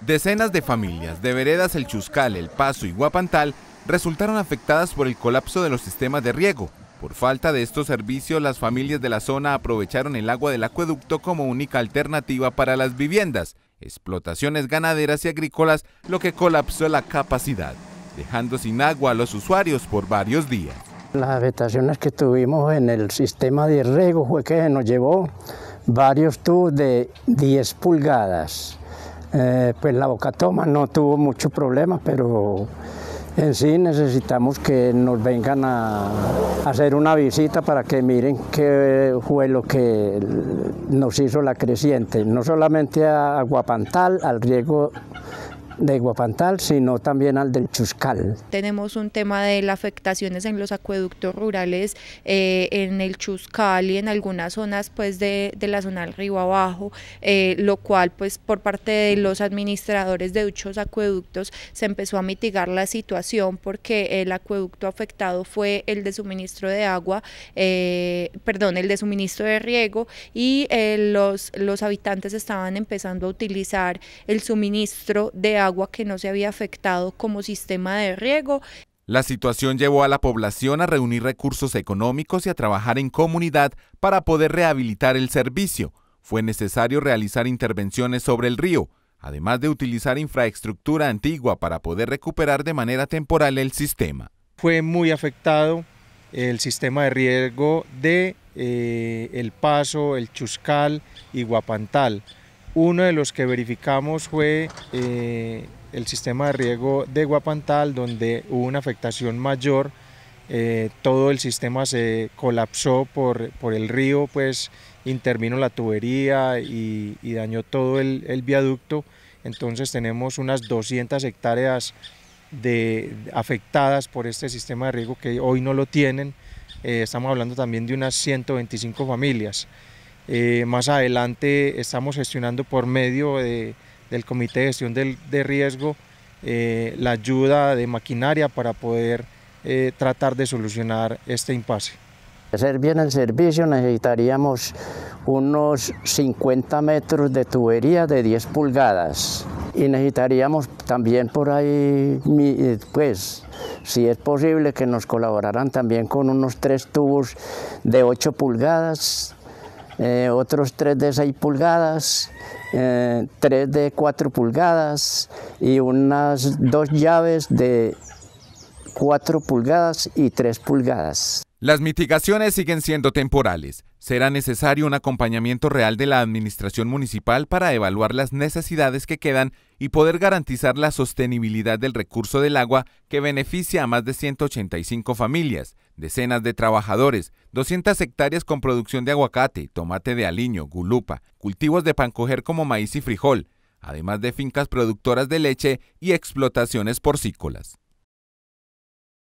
Decenas de familias de veredas El Chuscal, El Paso y Guapantal resultaron afectadas por el colapso de los sistemas de riego. Por falta de estos servicios, las familias de la zona aprovecharon el agua del acueducto como única alternativa para las viviendas, explotaciones ganaderas y agrícolas, lo que colapsó la capacidad, dejando sin agua a los usuarios por varios días. Las afectaciones que tuvimos en el sistema de riego fue que nos llevó varios tubos de 10 pulgadas eh, pues la boca toma, no tuvo mucho problema, pero en sí necesitamos que nos vengan a hacer una visita para que miren qué fue lo que nos hizo la creciente, no solamente a Guapantal, al riego de Guapantal, sino también al del Chuscal. Tenemos un tema de las afectaciones en los acueductos rurales, eh, en el Chuscal y en algunas zonas pues de, la zona del río abajo, eh, lo cual pues por parte de los administradores de dichos acueductos se empezó a mitigar la situación porque el acueducto afectado fue el de suministro de agua, eh, perdón, el de suministro de riego y los, los habitantes estaban empezando a utilizar el suministro de agua agua que no se había afectado como sistema de riego. La situación llevó a la población a reunir recursos económicos y a trabajar en comunidad para poder rehabilitar el servicio. Fue necesario realizar intervenciones sobre el río, además de utilizar infraestructura antigua para poder recuperar de manera temporal el sistema. Fue muy afectado el sistema de riego de eh, El Paso, El Chuscal y Guapantal. Uno de los que verificamos fue eh, el sistema de riego de Guapantal, donde hubo una afectación mayor. Eh, todo el sistema se colapsó por, el río, pues intervino la tubería y, dañó todo el, viaducto. Entonces tenemos unas 200 hectáreas afectadas por este sistema de riego que hoy no lo tienen. Eh, estamos hablando también de unas 125 familias. Eh, más adelante estamos gestionando por medio del Comité de Gestión de, Riesgo eh, la ayuda de maquinaria para poder eh, tratar de solucionar este impasse. Para hacer bien el servicio necesitaríamos unos 50 metros de tubería de 10 pulgadas y necesitaríamos también por ahí, pues, si es posible que nos colaboraran también con unos tres tubos de 8 pulgadas eh, otros tres de 6 pulgadas, eh, tres de 4 pulgadas y unas dos llaves de 4 pulgadas y 3 pulgadas. Las mitigaciones siguen siendo temporales. Será necesario un acompañamiento real de la administración municipal para evaluar las necesidades que quedan y poder garantizar la sostenibilidad del recurso del agua que beneficia a más de 185 familias. Decenas de trabajadores, 200 hectáreas con producción de aguacate, tomate de aliño, gulupa, cultivos de pancoger como maíz y frijol, además de fincas productoras de leche y explotaciones porcícolas.